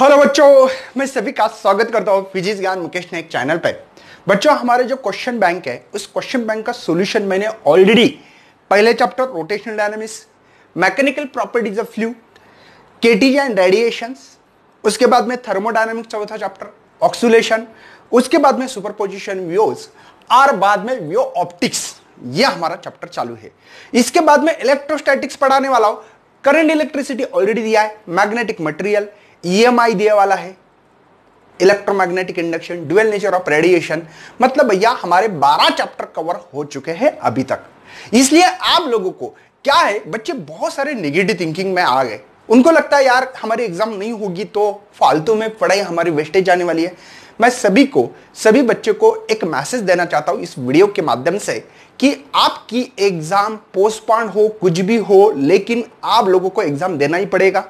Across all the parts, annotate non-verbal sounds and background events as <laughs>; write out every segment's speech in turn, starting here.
Hello बच्चों मैं सभी का स्वागत करता हूँ फिजिक्स ज्ञान मुकेश एक चैनल पर बच्चों हमारे जो क्वेश्चन बैंक है उस क्वेश्चन बैंक का सॉल्यूशन मैंने ऑलरेडी पहले chapter rotational dynamics mechanical properties of fluidities and radiations उसके बाद में थर्मोडायनामिक्स चौथा चैप्टर ऑक्सुलेशन उसके बाद में सुपर पोजिशन व्योज और बाद में व्यो ऑप्टिक्स ये हमारा चैप्टर चालू है इसके बाद में इलेक्ट्रोस्टैटिक्स पढ़ाने वाला हूँ करंट इलेक्ट्रिसिटी ऑलरेडी दिया है मैग्नेटिक मटेरियल ईएमआई e दिया वाला है electromagnetic induction dual nature of radiation मतलब भैया हमारे 12 चैप्टर कवर हो चुके हैं अभी तक इसलिए आप लोगों को क्या है बच्चे बहुत सारे निगेटिव थिंकिंग में आ गए उनको लगता है यार हमारी एग्जाम नहीं होगी तो फालतू में पढ़ाई हमारी वेस्टेज जाने वाली है मैं सभी को सभी बच्चों को एक मैसेज देना चाहता हूं इस वीडियो के माध्यम से कि आपकी एग्जाम पोस्टपोन हो कुछ भी हो लेकिन आप लोगों को एग्जाम देना ही पड़ेगा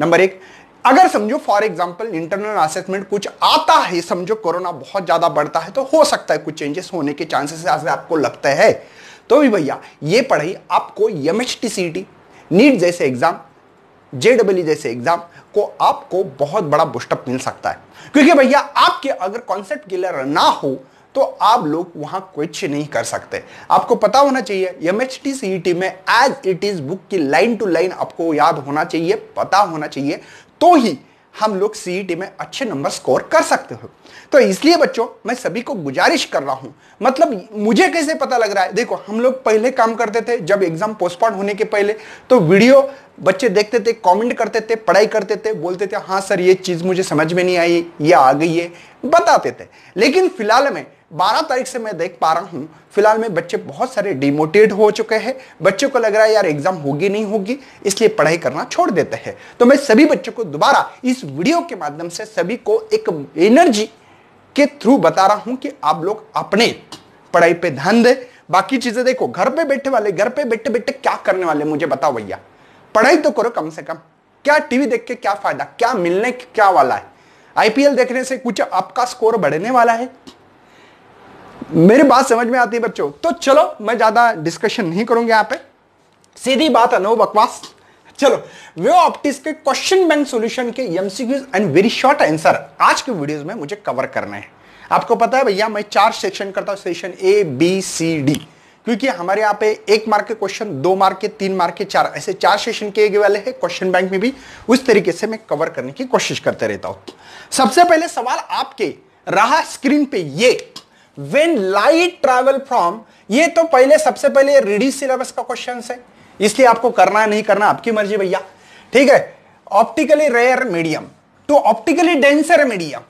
नंबर एक अगर समझो फॉर एग्जाम्पल इंटरनल असेसमेंट कुछ आता है समझो कोरोना बहुत ज़्यादा बढ़ता है तो हो सकता है कुछ चेंजेस होने के चांसेस आपको लगता है तो भी भैया ये पढ़ाई आपको M H T C T NEET जैसे एग्जाम जेडब्ल्यू e जैसे एग्जाम को आपको बहुत बड़ा बुस्टअप मिल सकता है क्योंकि भैया आपके अगर कॉन्सेप्ट क्लियर ना हो तो आप लोग वहां कुछ नहीं कर सकते आपको पता होना चाहिए M H T C E T में एज इट इज बुक की लाइन टू लाइन आपको याद होना चाहिए पता होना चाहिए तो ही हम लोग सीईटी e में अच्छे नंबर स्कोर कर सकते हो तो इसलिए बच्चों मैं सभी को गुजारिश कर रहा हूं मतलब मुझे कैसे पता लग रहा है देखो हम लोग पहले काम करते थे जब एग्जाम पोस्टपोन होने के पहले तो वीडियो बच्चे देखते थे कमेंट करते थे पढ़ाई करते थे बोलते थे हाँ सर ये चीज़ मुझे समझ में नहीं आई ये आ गई है बताते थे लेकिन फिलहाल में 12 तारीख से मैं देख पा रहा हूँ फिलहाल में बच्चे बहुत सारे डिमोटिवेट हो चुके हैं बच्चों को लग रहा है यार एग्जाम होगी नहीं होगी इसलिए पढ़ाई करना छोड़ देते हैं तो मैं सभी बच्चों को दोबारा इस वीडियो के माध्यम से सभी को एक एनर्जी के थ्रू बता रहा हूं कि आप लोग अपने पढ़ाई पे ध्यान दें बाकी चीजें देखो घर पे बैठे वाले घर पे बैठे बैठे क्या करने वाले मुझे बताओ भैया पढ़ाई तो करो कम से कम क्या टीवी देख के क्या फायदा क्या मिलने क्या वाला है आईपीएल देखने से कुछ आपका स्कोर बढ़ने वाला है मेरी बात समझ में आती है बच्चों तो चलो मैं ज्यादा डिस्कशन नहीं करूंगा यहाँ पे सीधी बात है नो बकवास चलो वे ऑप्टिक्स के क्वेश्चन बैंक सॉल्यूशन के MCQs and very short answer आज के वीडियोस में मुझे कवर करना है आपको पता है भैया मैं चार सेक्शन करता हूं section A B C D क्योंकि हमारे यहाँ पे एक मार्क के क्वेश्चन दो मार्क के तीन मार्क के चार ऐसे चार सेशन के एक वाले हैं क्वेश्चन बैंक में भी उस तरीके से मैं कवर करने की कोशिश करते रहता हूं सबसे पहले सवाल आपके रहा स्क्रीन पे ये वेन लाइट ट्रेवल फ्रॉम ये तो पहले सबसे पहले रिड्यूस सिलेबस का क्वेश्चन है इसलिए आपको करना है नहीं करना आपकी मर्जी भैया ठीक है optically rare medium to optically denser medium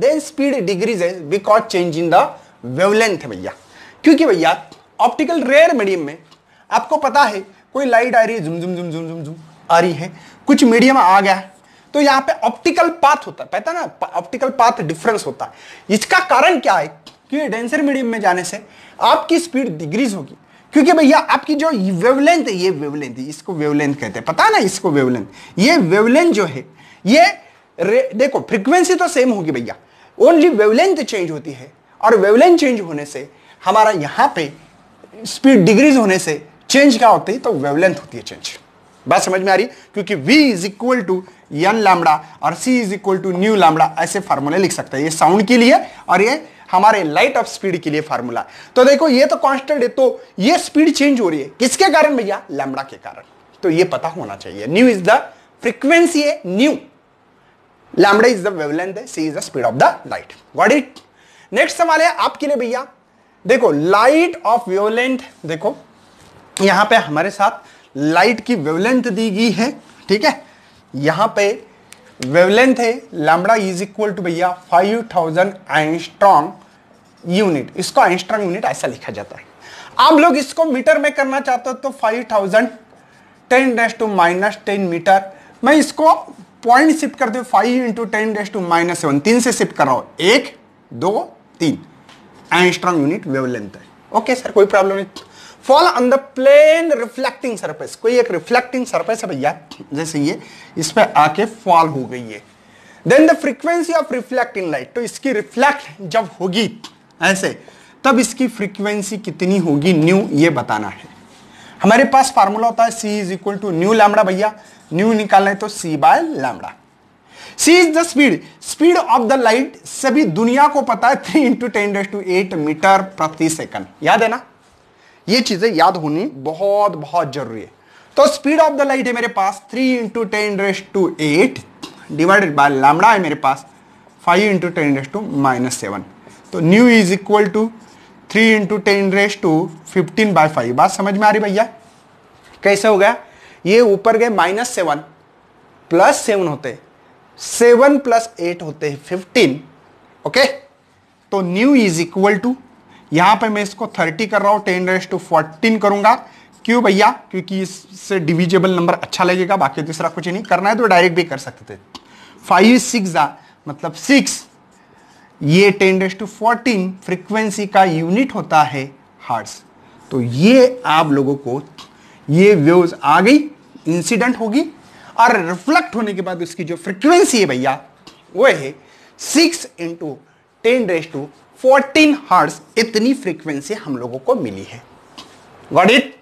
then speed decreases because change in the wavelength भैया क्योंकि भैया ऑप्टिकल रेयर मीडियम में आपको पता है कोई लाइट आ रही है झुम झुम झुम झुम झुम झुम आ रही है कुछ मीडियम आ गया तो यहां पे ऑप्टिकल पाथ होता है पता ना ऑप्टिकल पाथ डिफरेंस होता है इसका कारण क्या है क्योंकि डेंसर मीडियम में जाने से आपकी स्पीड डिग्रीज होगी क्योंकि भैया आपकी जो वेवलेंथ है ये वेवलेंथ है इसको वेवलेंथ कहते हैं पता ना इसको वेवलेंथ ये वेवलेंथ जो है ये देखो फ्रिक्वेंसी तो सेम होगी भैया ओनली वेवलेंथ चेंज होती है और वेवलेंथ चेंज होने से हमारा यहाँ पे स्पीड डिग्रीज होने से चेंज क्या होती है तो वेवलेंथ होती है चेंज बात समझ में आ रही क्योंकि v is equal to nu lambda और c is equal to nu lambda ऐसे फार्मूले लिख सकते हैं ये साउंड के लिए और ये हमारे लाइट ऑफ स्पीड के लिए फार्मूला तो देखो ये तो कॉन्स्टेंट है तो ये स्पीड चेंज हो रही है किसके कारण भैया लैमडा के कारण तो ये पता होना चाहिए न्यू इज द फ्रीक्वेंसी है nu lambda is the wavelength है C is the speed of the light what it next सवाल है आपके लिए भैया देखो लाइट ऑफ वेवलेंथ देखो यहां पे हमारे साथ लाइट की वेवलेंथ दी गई है ठीक है यहां पे वेवलेंथ है लैमडा इज इक्वल टू भैया 5000 थाउजेंड एंड स्ट्रॉन्ग यूनिट इसको एंस्ट्रॉन्ग यूनिट ऐसा लिखा जाता है आप लोग इसको मीटर में करना चाहते हो तो five thousand ten dash two minus ten metre मैं इसको पॉइंट शिफ्ट कर दू five into ten dash two minus seven तीन से शिफ्ट कर रहा हूं एक दो तीन एंस्ट्रॉन्ग यूनिट वेवलेंथ है ओके सर कोई प्रॉब्लम नहीं fall on the plane reflecting surface कोई एक रिफ्लेक्टिंग सरफेस है भैया जैसे ये इस पर आके फॉल हो गई है then the frequency of reflecting light तो इसकी रिफ्लेक्ट जब होगी ऐसे तब इसकी फ्रीक्वेंसी कितनी होगी न्यू ये बताना है हमारे पास फार्मूला होता है C is equal to nu lambda भैया न्यू निकालना है तो C by lambda C is the speed speed of the light सभी दुनिया को पता है three into ten dash two eight metre प्रति सेकंड याद है ना ये चीजें याद होनी बहुत बहुत जरूरी है तो स्पीड ऑफ द लाइट है मेरे पास three into ten dash two eight divided by lambda है मेरे पास five into ten dash two minus seven तो nu is equal to three into ten dash two fifteen by five बात समझ में आ रही भैया कैसे हो गया ये ऊपर गए माइनस सेवन प्लस सेवन होते सेवन प्लस एट होते हैं फिफ्टीन ओके तो न्यू इज इक्वल टू यहां पे मैं इसको थर्टी कर रहा हूं टेन रेस टू फोर्टीन करूंगा क्यों भैया क्योंकि इससे डिविजेबल नंबर अच्छा लगेगा बाकी दूसरा कुछ नहीं करना है तो डायरेक्ट भी कर सकते थे फाइव सिक्स मतलब सिक्स ये ten dash two fourteen frequency का यूनिट होता है हार्ट्स तो ये आप लोगों को ये व्यूज आ गई इंसिडेंट होगी और रिफ्लेक्ट होने के बाद उसकी जो फ्रिक्वेंसी है भैया वो है six into ten dash two fourteen hertz इतनी फ्रिक्वेंसी हम लोगों को मिली है गॉट इट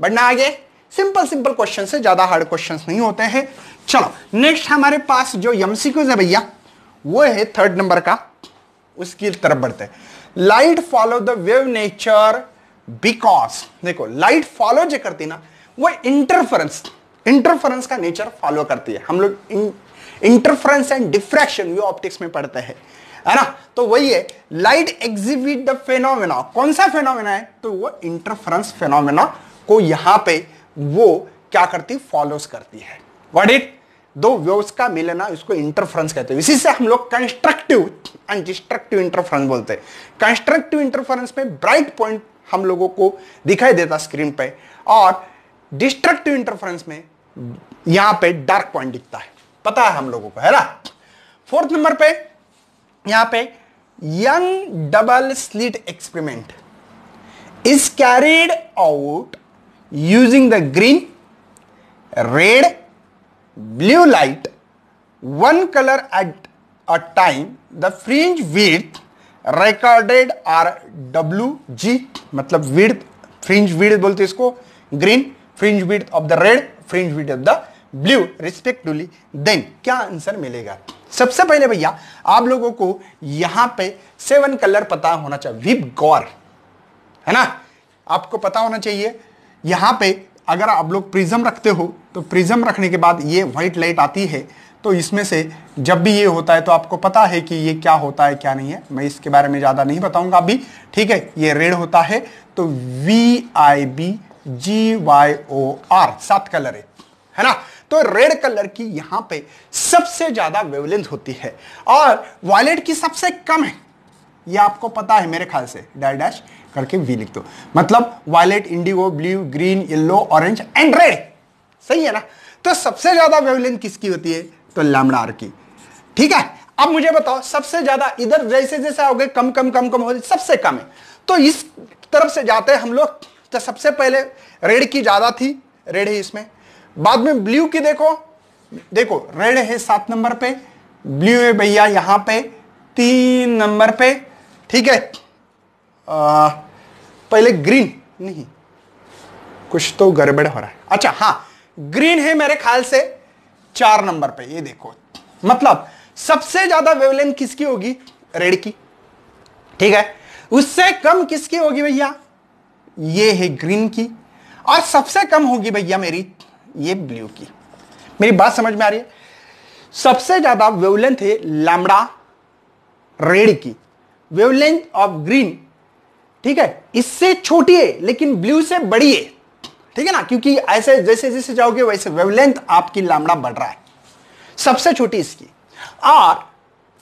बढ़ना आगे सिंपल सिंपल क्वेश्चन से ज़्यादा हार्ड क्वेश्चन नहीं होते हैं चलो नेक्स्ट हमारे पास जो यमसी है भैया वो है थर्ड नंबर का उसकी तरफ बढ़ते हैं light follow the wave nature because देखो लाइट फॉलो जो करती ना वो इंटरफरेंस इंटरफरेंस का नेचर फॉलो करती है हम लोग interference and diffraction wave optics में पढ़ते हैं है ना तो वही है लाइट एग्जिबिट द फेनोमेना कौन सा फेनोमेना है तो वो इंटरफरेंस फेनोमेना को यहां पे वो क्या करती फॉलोस करती है व्हाट इट दो वेव्स का मिलना इसको इंटरफ्रेंस कहते हैं इसी से हम लोग कंस्ट्रक्टिव एंड डिस्ट्रक्टिव इंटरफ्रेंस बोलते हैं कंस्ट्रक्टिव इंटरफ्रेंस में ब्राइट पॉइंट हम लोगों को दिखाई देता स्क्रीन पे और डिस्ट्रक्टिव इंटरफ्रेंस में यहां पे डार्क पॉइंट दिखता है पता है हम लोगों को है ना फोर्थ नंबर पे यहां पे Young double slit experiment is carried out using the green red blue light one colour at a time the fringe width recorded are W G मतलब विर्थ फ्रिंज विर्थ बोलते इसको green fringe width of the red fringe width of the blue respectively then क्या आंसर मिलेगा सबसे पहले भैया आप लोगों को यहां पे सेवन कलर पता होना चाहिए विप गौर है ना आपको पता होना चाहिए यहां पे अगर आप लोग प्रिज्म रखते हो तो प्रिज्म रखने के बाद ये व्हाइट लाइट आती है तो इसमें से जब भी ये होता है तो आपको पता है कि ये क्या होता है क्या नहीं है मैं इसके बारे में ज़्यादा नहीं बताऊंगा अभी ठीक है ये रेड होता है तो V I B G Y O R सात कलर है है ना तो रेड कलर की यहां पे सबसे ज़्यादा वेवलेंथ होती है और वायलेट की सबसे कम है ये आपको पता है मेरे ख्याल से डैश डैश करके वी लिख दो मतलब violet indigo blue green yellow orange and red सही है ना तो सबसे ज्यादा वेवलेंथ किसकी होती है तो लैमडा आर की ठीक है अब मुझे बताओ सबसे ज्यादा इधर जैसे जैसे आओगे कम कम कम कम हो सबसे कम है तो इस तरफ से जाते हैं हम लोग तो सबसे पहले रेड की ज्यादा थी रेड है इसमें बाद में ब्लू की देखो देखो रेड है सात नंबर पे ब्लू है भैया यहां पे तीन नंबर पे ठीक है आ, पहले ग्रीन नहीं कुछ तो गड़बड़ हो रहा है अच्छा हाँ ग्रीन है मेरे ख्याल से चार नंबर पे ये देखो मतलब सबसे ज्यादा वेवलेंथ किसकी होगी रेड की ठीक है उससे कम किसकी होगी भैया ये है ग्रीन की और सबसे कम होगी भैया मेरी ये ब्लू की मेरी बात समझ में आ रही है सबसे ज्यादा वेवलेंथ है लैमड़ा रेड की वेवलेंथ ऑफ ग्रीन ठीक है इससे छोटी है लेकिन ब्लू से बड़ी है ठीक है ना क्योंकि ऐसे जैसे जैसे जाओगे वैसे वेवलेंथ आपकी लामड़ा बढ़ रहा है सबसे छोटी इसकी और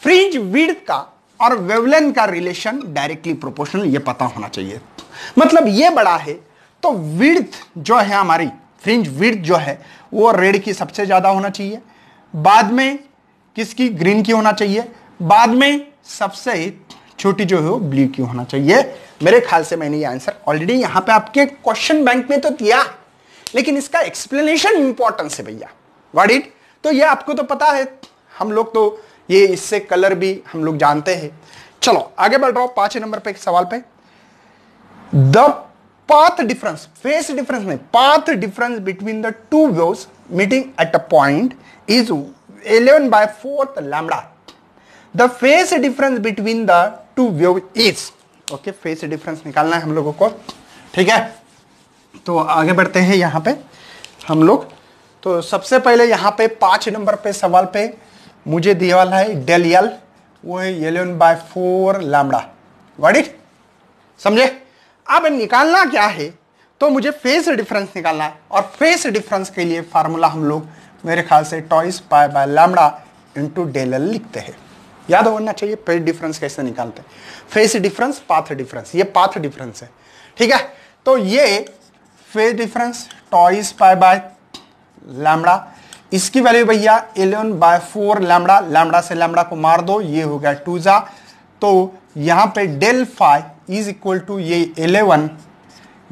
फ्रिंज विड का और वेवलेंथ का रिलेशन डायरेक्टली प्रोपोर्शनल ये पता होना चाहिए मतलब ये बड़ा है तो विड्थ जो है हमारी फ्रिंज विड्थ जो है वो रेड की सबसे ज़्यादा होना चाहिए बाद में किसकी ग्रीन की होना चाहिए बाद में सबसे छोटी जो है वो ब्लू क्यू होना चाहिए मेरे ख्याल से मैंने ये आंसर ऑलरेडी यहाँ पे आपके क्वेश्चन बैंक में तो दिया लेकिन इसका एक्सप्लेनेशन इंपॉर्टेंस है भैया वॉट इट तो ये आपको तो पता है हम लोग तो ये इससे कलर भी हम लोग जानते हैं चलो आगे बढ़ रहा हूं पांच नंबर पे सवाल पे the path difference phase difference में path difference between the two waves meeting at a point is 11 by fourth lambda the phase difference between the two wave is okay phase difference निकालना है हम लोगों को ठीक है तो आगे बढ़ते हैं यहाँ पे हम लोग तो सबसे पहले यहाँ पे पांच नंबर पे सवाल पे मुझे दिया वाला है डेल यल वो है eleven by four lambda word it समझे अब निकालना क्या है तो मुझे फेस डिफरेंस निकालना है और फेस डिफरेंस के लिए फार्मूला हम लोग मेरे ख्याल से toys pi by lambda into del लिखते हैं याद होना चाहिए पेज डिफरेंस कैसे निकालते हैं फेस डिफरेंस पाथ डिफरेंस ये पाथ डिफरेंस है ठीक है तो ये phase difference twice pi by lambda इसकी वैल्यू भैया eleven by four lambda lambda से लैमड़ा को मार दो ये हो गया टू जा तो यहाँ पे del five is equal to ये एलेवन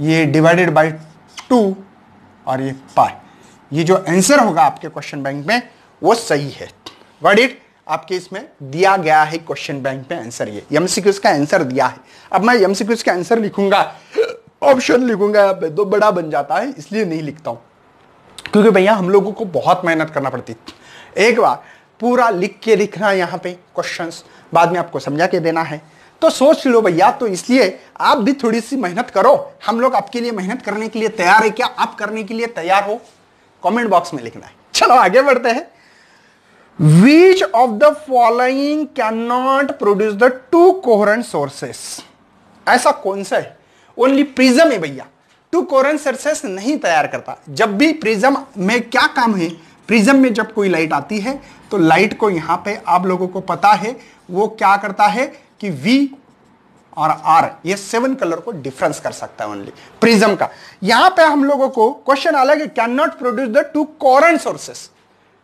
ये डिवाइडेड बाई टू और ये पाई ये जो आंसर होगा आपके क्वेश्चन बैंक में वो सही है वर्ड इट आपके इसमें दिया गया है क्वेश्चन बैंक में आंसर ये एमसीक्यूज का आंसर दिया है अब मैं एमसीक्यूज का आंसर लिखूंगा ऑप्शन लिखूंगा यहाँ पे तो बड़ा बन जाता है इसलिए नहीं लिखता हूँ क्योंकि भैया हम लोगों को बहुत मेहनत करना पड़ती एक बार पूरा लिख के लिखना यहाँ पे क्वेश्चन बाद में आपको समझा के देना है तो सोच लो भैया तो इसलिए आप भी थोड़ी सी मेहनत करो हम लोग आपके लिए मेहनत करने के लिए तैयार है क्या आप करने के लिए तैयार हो कमेंट बॉक्स में लिखना है चलो आगे बढ़ते हैं which of the following cannot produce the two coherent sources ऐसा कौन सा है ओनली प्रिजम है भैया टू कोरेंट सोर्सेस नहीं तैयार करता जब भी प्रिज्म में क्या काम है प्रिज्म में जब कोई लाइट आती है तो लाइट को यहां पे आप लोगों को पता है वो क्या करता है कि वी और आर ये सेवन कलर को डिफरेंस कर सकता है ओनली प्रिज्म का यहां पे हम लोगों को क्वेश्चन अलग है can not produce the two coherent sources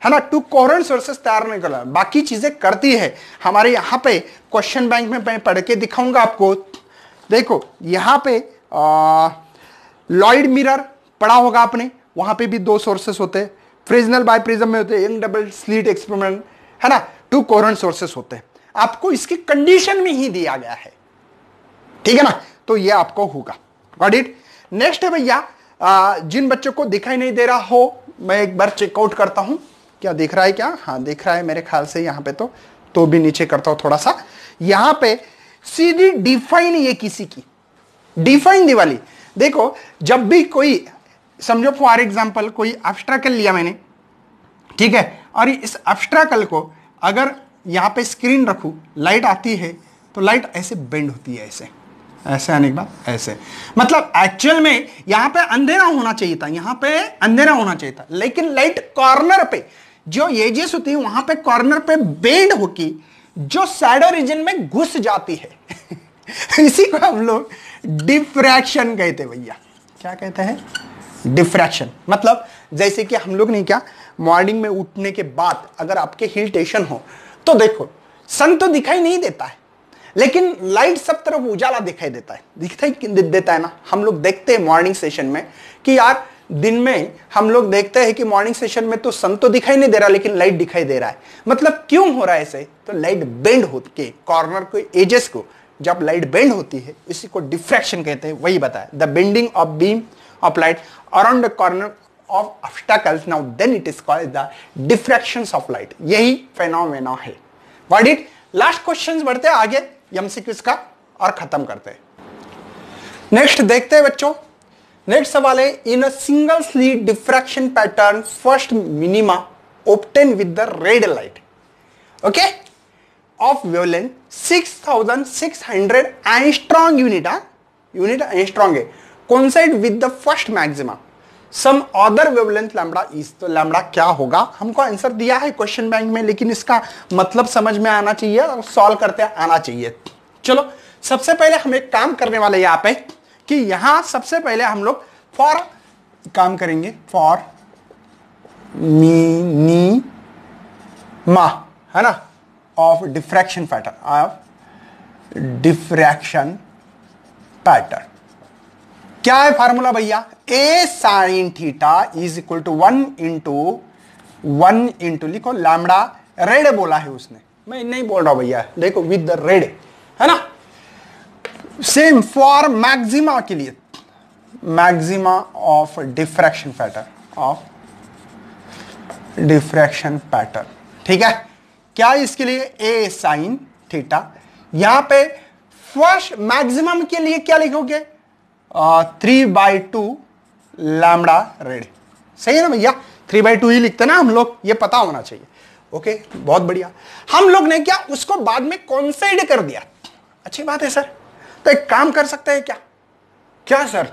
है ना टू कोहरेंट सोर्सेस तैयार नहीं कर बाकी चीजें करती है हमारे यहाँ पे क्वेश्चन बैंक में मैं पढ़ के दिखाऊंगा आपको देखो यहाँ पे लॉइड मिरर पढ़ा होगा आपने वहां पे भी दो सोर्सेस होते हैं फ्रिजनल बाय में होते हैं यंग डबल स्लीट एक्सपेरिमेंट है ना टू कोहरेंट सोर्सेस होते हैं आपको इसकी कंडीशन में ही दिया गया है ठीक है ना तो ये आपको होगा गॉट इट नेक्स्ट है भैया जिन बच्चों को दिखाई नहीं दे रहा हो मैं एक बार चेकआउट करता हूं क्या दिख रहा है क्या हाँ दिख रहा है मेरे ख्याल से यहाँ पे तो तो भी नीचे करता हूँ थोड़ा सा यहाँ पे सीधी डिफाइन ये किसी की डिफाइन दिवाली देखो जब भी कोई समझो फॉर एग्जाम्पल कोई अब्स्ट्रकल लिया मैंने ठीक है और इस अब्स्ट्रकल को अगर यहाँ पे स्क्रीन रखू लाइट आती है तो लाइट ऐसे बेंड होती है ऐसे ऐसे आने के बाद ऐसे मतलब एक्चुअल में यहां पे अंधेरा होना चाहिए था यहां पे अंधेरा होना चाहिए था लेकिन लाइट कॉर्नर पे जो एजेस होती है वहां पे कॉर्नर पे बेंड होगी जो सैडो रीजन में घुस जाती है <laughs> इसी को हम लोग डिफ्रैक्शन कहते भैया क्या कहते हैं डिफ्रैक्शन मतलब जैसे कि हम लोग ने क्या मॉर्निंग में उठने के बाद अगर आपके हिल टेशन हो तो देखो सन तो दिखाई नहीं देता है लेकिन लाइट सब तरफ उजाला दिखाई देता है दिखाई देता है ना हम लोग देखते हैं मॉर्निंग सेशन में कि यार दिन में हम लोग देखते हैं कि मॉर्निंग सेशन में तो सन तो दिखाई नहीं दे रहा लेकिन लाइट दिखाई दे रहा है मतलब क्यों हो रहा है ऐसे तो लाइट बेंड होती के कॉर्नर के एजेस को जब लाइट बेंड होती है इसी को डिफ्रैक्शन कहते हैं वही बताए the bending of beam of light around corner of obstacles now then it is called the diffraction of light यही फेनोमेना है वर्ड इट लास्ट क्वेश्चन बढ़ते हैं आगे एमसीक्यूज का और खत्म करते हैं नेक्स्ट देखते हैं बच्चों नेक्स्ट सवाल है in a single slit diffraction pattern first minima obtain with the red light okay of wavelength 6600 angstrom unit huh? unit angstrom ah? hai coincide with the first maxima some other wavelength lambda is तो lambda क्या होगा हमको answer दिया है question bank में लेकिन इसका मतलब समझ में आना चाहिए और सॉल्व करते आना चाहिए चलो सबसे पहले हम एक काम करने वाले यहां पे कि यहां सबसे पहले हम लोग फॉर काम करेंगे फॉर मी नी मा है ना of diffraction pattern of diffraction pattern क्या है फार्मूला भैया a sine theta is equal to one into one into लिखो लामड़ा रेड बोला है उसने मैं नहीं बोल रहा भैया देखो विद द रेड है ना सेम फॉर मैक्सिमा के लिए maxima of diffraction pattern of diffraction pattern ठीक है क्या इसके लिए ए साइन थीटा यहां पे फर्स्ट मैक्सिमम के लिए क्या लिखोगे three by two lambda red सही है ना भैया थ्री बाई टू ही लिखते ना हम लोग ये पता होना चाहिए ओके okay, बहुत बढ़िया हम लोग ने क्या उसको बाद में कॉन्साइड कर दिया अच्छी बात है सर तो एक काम कर सकते हैं क्या क्या सर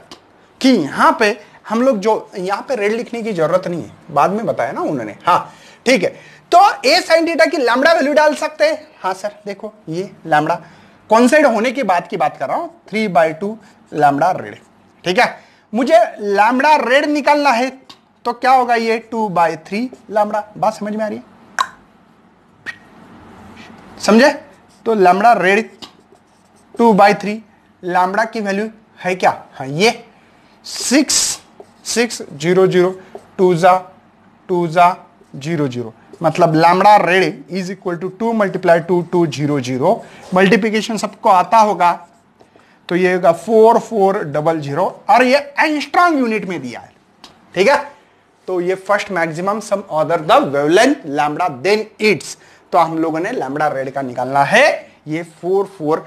कि यहां पे हम लोग जो यहां पे रेड लिखने की जरूरत नहीं है बाद में बताया ना उन्होंने हाँ ठीक है तो ए साइन डेटा की लैमडा वैल्यू डाल सकते हैं हाँ सर देखो ये लैमडा कॉन्सेंट होने की बात की बात कर रहा हूं three by two lambda red ठीक है मुझे लैमडा रेड निकालना है तो क्या होगा ये टू बाई थ्री लैमडा बात समझ में आ रही है समझे तो lambda red two by three lambda की वैल्यू है क्या हाँ ये six six zero zero two जा टू जा जीरो जीरो मतलब lambda red is equal to two multiply two two zero zero multiplication सबको आता होगा तो ये होगा फोर फोर डबल जीरो और ये एंस्ट्रॉन्ग यूनिट में दिया है ठीक है तो ये first maximum some order the wavelength lambda then it's तो हम लोगों ने लैम्बडा रेड का निकालना है ये फोर फोर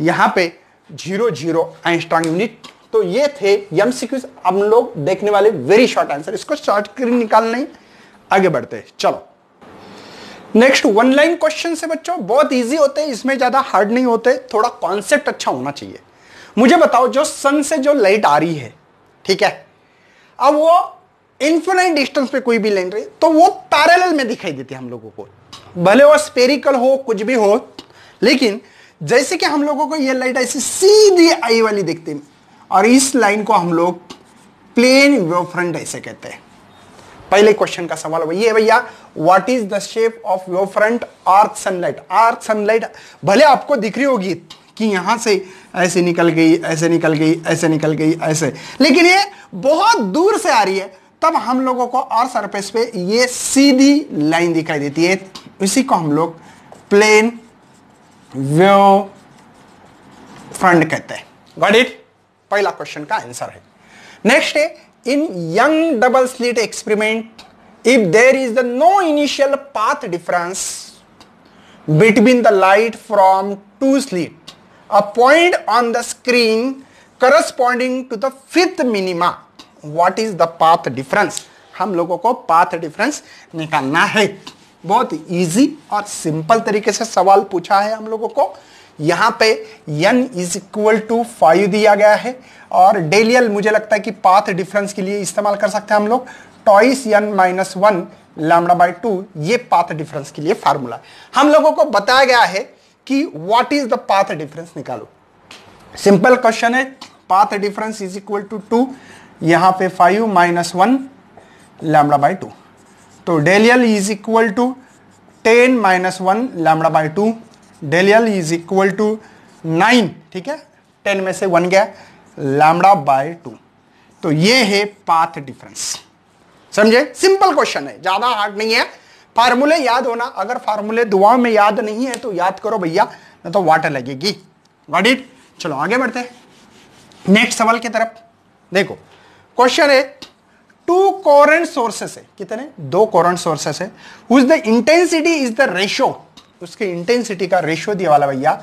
यहाँ पे जीरो जीरो आइंस्टांग यूनिट तो ये थे यम सिक्यूज हम लोग देखने वाले वेरी शॉर्ट आंसर इसको शॉर्ट स्क्रीन निकालने आगे बढ़ते हैं चलो नेक्स्ट वन लाइन क्वेश्चन से बच्चों बहुत इजी होते हैं इसमें ज्यादा हार्ड नहीं होते थोड़ा कॉन्सेप्ट अच्छा होना चाहिए मुझे बताओ जो सन से जो लाइट आ रही है ठीक है अब वो इन्फिनाइट डिस्टेंस पे कोई भी लाइन रही तो वो पैरेलल में दिखाई देती है हम लोगों को भले वो स्पेरिकल हो कुछ भी हो लेकिन जैसे कि हम लोगों को ये लाइट ऐसी सीधी आई वाली दिखती है और इस लाइन को हम लोग प्लेन वेव फ्रंट ऐसे कहते हैं पहले क्वेश्चन का सवाल वही है भैया what is the shape of wave front arc sunlight arc sunlight भले आपको दिख रही होगी कि यहां से ऐसे निकल गई ऐसे निकल गई ऐसे निकल गई ऐसे लेकिन ये बहुत दूर से आ रही है तब हम लोगों को और सरफेस पे ये सीधी लाइन दिखाई देती है इसी को हम लोग प्लेन व्यव फंड कहते हैं गॉट पहला क्वेश्चन का आंसर है नेक्स्ट है in Young double slit experiment if there is the no initial path difference between the light from two slit a point on the screen corresponding to the fifth minima what is the path difference हम लोगों को path difference निकालना है बहुत easy और simple तरीके से सवाल पूछा है हम लोगों को यहाँ पे n is equal to five दिया गया है और डेलियल मुझे लगता है कि पाथ डिफरेंस के लिए इस्तेमाल कर सकते हैं हम लोग twice n minus one lambda by two ये पाथ डिफरेंस के लिए फार्मूला हम लोगों को बताया गया है कि what is the path difference निकालो सिंपल क्वेश्चन है path difference is equal to two यहाँ पे five minus one lambda by two तो del L is equal to ten minus one lambda by two del L is equal to nine ठीक है ten में से one गया lambda by two तो ये है पाथ डिफरेंस समझे सिंपल क्वेश्चन है ज़्यादा हार्ड नहीं है फार्मूले याद होना अगर फार्मूले दुआ में याद नहीं है तो याद करो भैया ना तो वाटर लगेगी गॉट इट चलो आगे बढ़ते हैं नेक्स्ट सवाल की तरफ देखो क्वेश्चन है टू कॉरेंट सोर्सेस है कितने दो कॉरेंट सोर्सेस है whose the intensity is the ratio उसके इंटेंसिटी का ratio दिया वाला भैया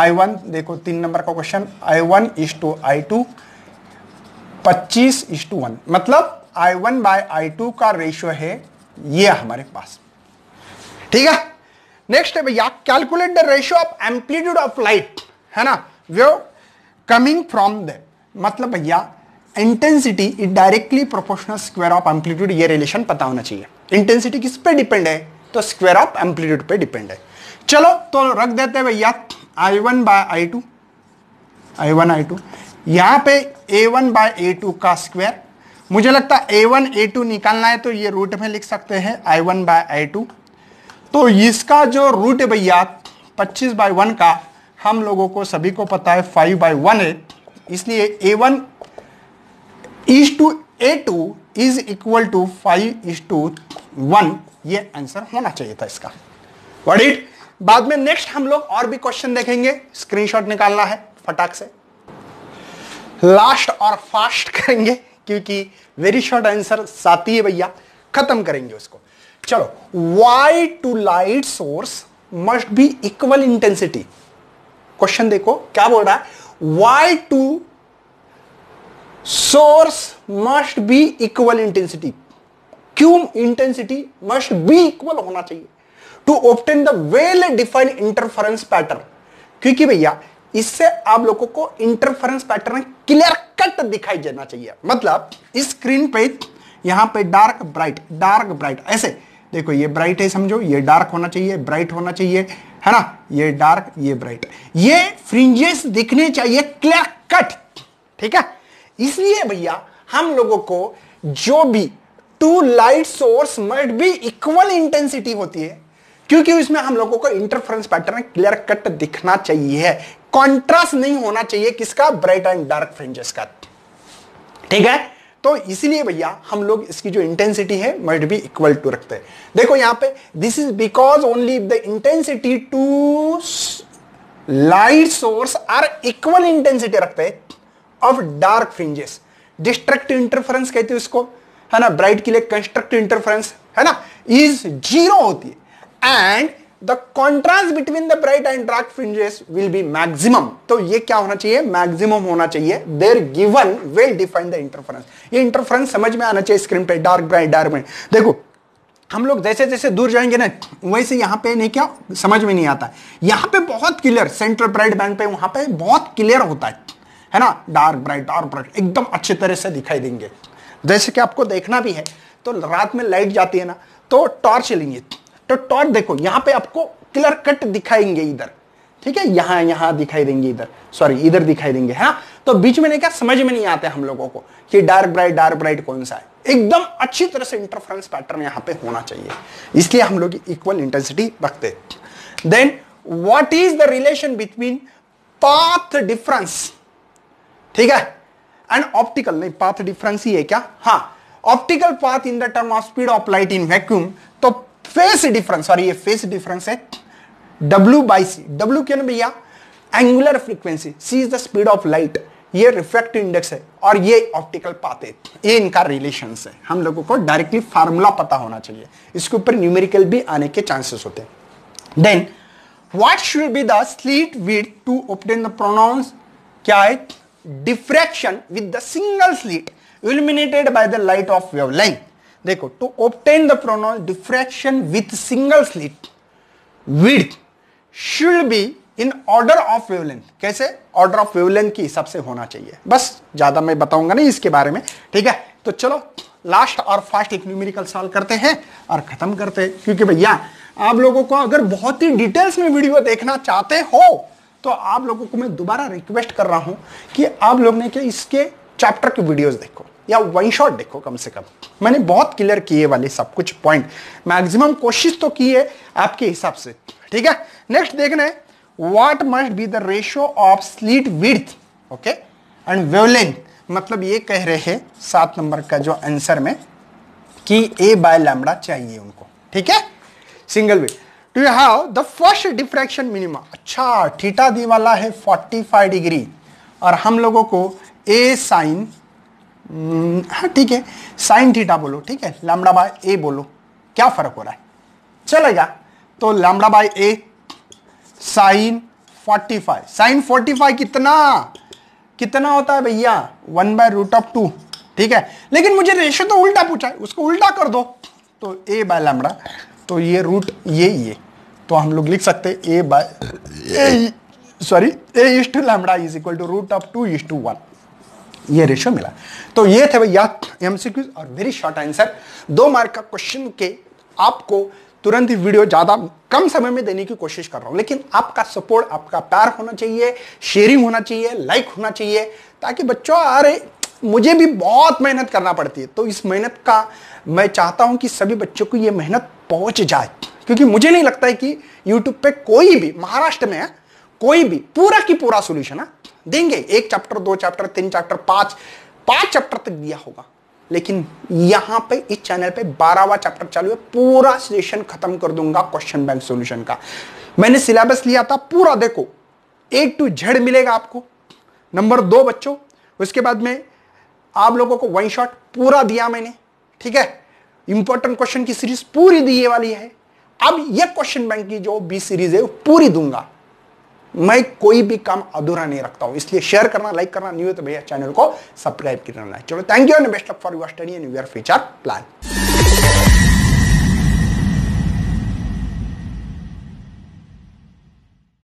I1 देखो तीन नंबर का question I1 one is to I two पच्चीस इज टू वन मतलब I1 one by I two का रेशियो है ये हमारे पास ठीक है नेक्स्ट है भैया calculate the ratio of amplitude of light है ना वे कमिंग फ्रॉम द मतलब भैया intensity is directly proportional square of amplitude ये रिलेशन पता होना चाहिए इंटेंसिटी किस पे डिपेंड है तो स्क्वायर ऑफ एम्पलीट्यूड पे डिपेंड है चलो तो रख देते हैं भैया I one by I two I one I two यहाँ पे A one by A two का स्क्वायर मुझे लगता है ए वन ए टू निकालना है तो ये रूट में लिख सकते हैं I one by I two तो इसका जो रूट है भैया पच्चीस बाय वन का हम लोगों को सभी को पता है फाइव बाय वन है इसलिए A one is to A two is equal to five is to one ये आंसर होना चाहिए था इसका वर्ड इट बाद में नेक्स्ट हम लोग और भी क्वेश्चन देखेंगे स्क्रीनशॉट निकालना है फटाक से लास्ट और फास्ट <laughs> करेंगे क्योंकि वेरी शॉर्ट आंसर साथी है भैया खत्म करेंगे उसको चलो why two light source must be equal intensity question देखो क्या बोल रहा है why two source must be equal intensity क्यों इंटेंसिटी मस्ट बी इक्वल होना चाहिए to obtain the well define interference pattern क्योंकि भैया इससे आप लोगों को इंटरफरेंस पैटर्न क्लियर कट दिखाई देना चाहिए मतलब इस स्क्रीन पे यहां पे डार्क ब्राइट डार्क ब्राइट ऐसे देखो ये ब्राइट है समझो ये डार्क होना चाहिए ब्राइट होना चाहिए है ना ये डार्क ये ब्राइट ये फ्रिंजेस दिखने चाहिए क्लियर कट ठीक है इसलिए भैया हम लोगों को जो भी टू लाइट सोर्स मस्ट भी इक्वल इंटेंसिटी होती है क्योंकि उसमें हम लोगों को इंटरफेरेंस पैटर्न क्लियर कट दिखना चाहिए कॉन्ट्रास्ट नहीं होना चाहिए किसका ब्राइट एंड डार्क फ्रिंजेस का ठीक है तो इसलिए भैया हम लोग इसकी जो इंटेंसिटी है मस्ट बी इक्वल टू रखते हैं देखो यहां पे this is because only the intensity two light source are equal intensity रखते हैं of dark fringes destructive interference कहते हैं उसको है ना ब्राइट के लिए कंस्ट्रक्टिव इंटरफेरेंस है ना इज जीरो होती है and the contrast between the bright and dark fringes will be maximum तो ये क्या होना चाहिए मैक्सिमम होना चाहिए there given will define the interference ये इंटरफेरेंस समझ में आना चाहिए स्क्रीन पे डार्क ब्राइट डार्क ब्राइट देखो हम लोग जैसे जैसे दूर जाएंगे ना वैसे यहाँ पे नहीं क्या समझ में नहीं आता यहाँ पे बहुत क्लियर सेंट्रल ब्राइट बैंड पे वहां पे बहुत क्लियर होता है है ना डार्क ब्राइट डार्क ब्राइट एकदम अच्छी तरह से दिखाई देंगे जैसे कि आपको देखना भी है तो रात में लाइट जाती है ना तो टॉर्च लेंगे तो टॉर्च देखो यहाँ पे आपको क्लियर कट दिखाएंगे इधर ठीक है यहाँ यहाँ दिखाई देंगे इधर सॉरी इधर दिखाई देंगे है तो बीच में नहीं क्या समझ में नहीं आता हम लोगों को कि डार्क ब्राइट डार्क ब्राइट कौन सा है एकदम अच्छी तरह से इंटरफ्रेंस पैटर्न यहाँ पे होना चाहिए इसलिए हम लोग इक्वल इंटेंसिटी रखते then what is the relation between path difference ठीक है एंड ऑप्टिकल नहीं पाथ डिफरेंस ही है क्या हाँ optical path in the term of speed of light in vacuum तो फेस डिफरेंस सॉरी ये फेस डिफरेंस है डब्ल्यू बाई सी डब्ल्यू क्या भैया angular frequency C is the speed of light ये रिफ्लेक्टिव इंडेक्स है और ये ऑप्टिकल पाथ है ये इनका रिलेशन है हम लोगों को डायरेक्टली फार्मूला पता होना चाहिए इसके ऊपर न्यूमेरिकल भी आने के चांसेस होते हैं then what should be the slit width to obtain the pronounce क्या है diffraction with the single slit illuminated by the light of wavelength देखो to obtain the pronounce diffraction with single slit width should be in order of wavelength कैसे order of wavelength के हिसाब से होना चाहिए बस ज्यादा मैं बताऊंगा नहीं इसके बारे में ठीक है तो चलो लास्ट और फास्ट एक न्यूमेरिकल सॉल्व करते हैं और खत्म करते हैं क्योंकि भैया आप लोगों को अगर बहुत ही डिटेल्स में वीडियो देखना चाहते हो तो आप लोगों को मैं दोबारा रिक्वेस्ट कर रहा हूं कि आप लोग ने क्या इसके चैप्टर के वीडियोस देखो या वन शॉट देखो कम से कम मैंने बहुत क्लियर किए वाले सब कुछ पॉइंट मैक्सिमम कोशिश तो की है आपके हिसाब से ठीक है नेक्स्ट देखना है what must be the ratio of slit width okay and wavelength मतलब ये कह रहे हैं सात नंबर का जो आंसर में कि ए बाय लैमडा चाहिए उनको ठीक है single width to have the first diffraction minima अच्छा थीटा दी वाला है 45 डिग्री और हम लोगों को ए साइन हम्म, हाँ ठीक है साइन थीटा बोलो ठीक है लैमडा बाय ए बोलो क्या फर्क हो रहा है चलेगा तो lambda by A sine 45 sine 45 कितना कितना होता है भैया one by root of two ठीक है लेकिन मुझे रेशो तो उल्टा पूछा है उसको उल्टा कर दो तो ए बाय लैमडा तो ये रूट ये ही है तो हम लोग लिख सकते ए bye sorry A is to lambda is equal to root of two is to one ये रेशो मिला तो ये थे भैया एम और वेरी शॉर्ट आंसर दो मार्क का क्वेश्चन के आपको तुरंत ही वीडियो ज़्यादा कम समय में देने की कोशिश कर रहा हूं लेकिन आपका सपोर्ट आपका प्यार होना चाहिए शेयरिंग होना चाहिए लाइक होना चाहिए ताकि बच्चों आ रहे मुझे भी बहुत मेहनत करना पड़ती है तो इस मेहनत का मैं चाहता हूं कि सभी बच्चों को यह मेहनत पहुंच जाए क्योंकि मुझे नहीं लगता है कि यूट्यूब पे कोई भी महाराष्ट्र में कोई भी पूरा की पूरा सोल्यूशन हाँ, देंगे एक चैप्टर दो चैप्टर तीन चैप्टर पांच पांच चैप्टर तक दिया होगा लेकिन यहां पे इस चैनल पे बारहवा चैप्टर चालू है पूरा सेशन खत्म कर दूंगा क्वेश्चन बैंक सॉल्यूशन का मैंने सिलेबस लिया था पूरा देखो एक टू जेड मिलेगा आपको नंबर दो बच्चों उसके बाद में आप लोगों को वन शॉट पूरा दिया मैंने ठीक है इंपॉर्टेंट क्वेश्चन की सीरीज पूरी दी वाली है अब यह क्वेश्चन बैंक की जो बी सीरीज है पूरी दूंगा मैं कोई भी काम अधूरा नहीं रखता हूं इसलिए शेयर करना लाइक करना न्यू है तो भैया चैनल को सब्सक्राइब करना चलो thank you and best of for your study and your future plan